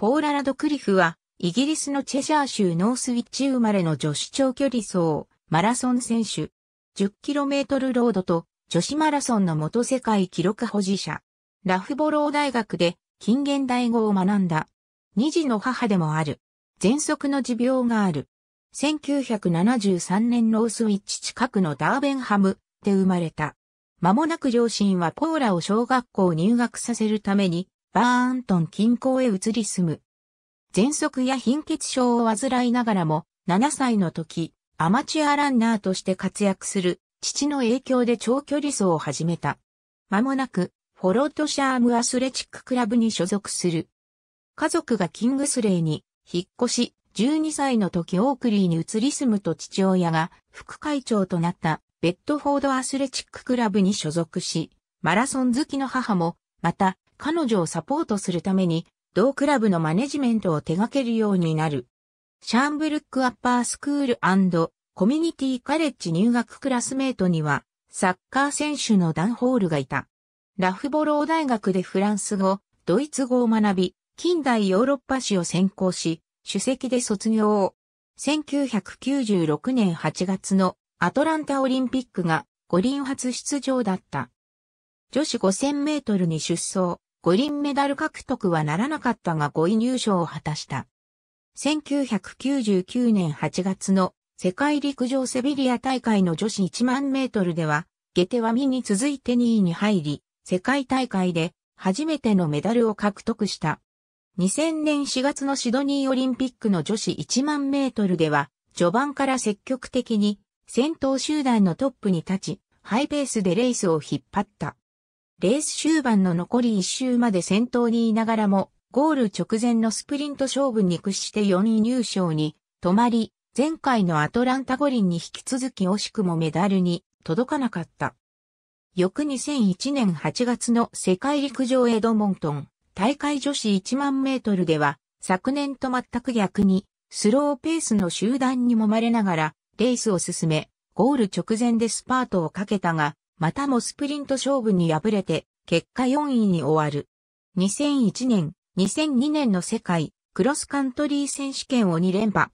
ポーララドクリフは、イギリスのチェシャー州ノースウィッチ生まれの女子長距離走、マラソン選手、10km ロードと女子マラソンの元世界記録保持者、ラフボロー大学で近現代語を学んだ。二児の母でもある。喘息の持病がある。1973年ノースウィッチ近くのダーベンハムで生まれた。間もなく両親はポーラを小学校入学させるためにバーントン近郊へ移り住む。喘息や貧血症を患いながらも、7歳の時、アマチュアランナーとして活躍する父の影響で長距離走を始めた。間もなく、フォロートシャームアスレチッククラブに所属する。家族がキングスレイに引っ越し、12歳の時オークリーに移り住むと父親が副会長となったベッドフォードアスレチッククラブに所属し、マラソン好きの母も、また彼女をサポートするために、同クラブのマネジメントを手掛けるようになる。シャンブルックアッパースクールコミュニティカレッジ入学クラスメートには、サッカー選手のダンホールがいた。ラフボロー大学でフランス語、ドイツ語を学び、近代ヨーロッパ史を専攻し、主席で卒業を。1996年8月のアトランタオリンピックが五輪初出場だった。女子5000メートルに出走、五輪メダル獲得はならなかったが5位入賞を果たした。1999年8月の世界陸上セビリア大会の女子1万メートルでは、ゲテワミに続いて2位に入り、世界大会で初めてのメダルを獲得した。2000年4月のシドニーオリンピックの女子1万メートルでは、序盤から積極的に先頭集団のトップに立ち、ハイペースでレースを引っ張った。レース終盤の残り1周まで先頭にいながらも、ゴール直前のスプリント勝負に屈して4位入賞に止まり、前回のアトランタ五輪に引き続き惜しくもメダルに届かなかった。翌2001年8月の世界陸上エドモントン大会女子1万メートルでは、昨年と全く逆に、スローペースの集団に揉まれながら、レースを進め、ゴール直前でスパートをかけたが、またもスプリント勝負に敗れて、結果4位に終わる。2001年、2002年の世界、クロスカントリー選手権を2連覇。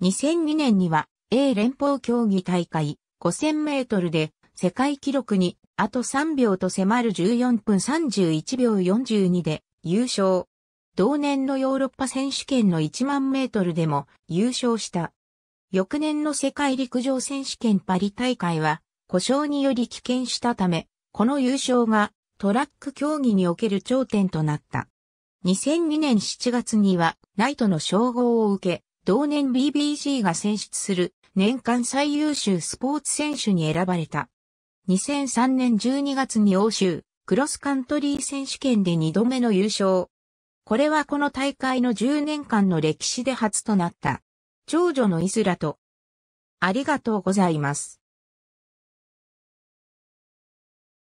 2002年には、A 連邦競技大会、5000メートルで、世界記録に、あと3秒と迫る14分31秒42で、優勝。同年のヨーロッパ選手権の1万メートルでも優勝した。翌年の世界陸上選手権パリ大会は故障により棄権したため、この優勝がトラック競技における頂点となった。2002年7月には、ナイトの称号を受け、同年 BBC が選出する年間最優秀スポーツ選手に選ばれた。2003年12月に欧州クロスカントリー選手権で2度目の優勝。これはこの大会の10年間の歴史で初となった。長女のイスラと。ありがとうございます。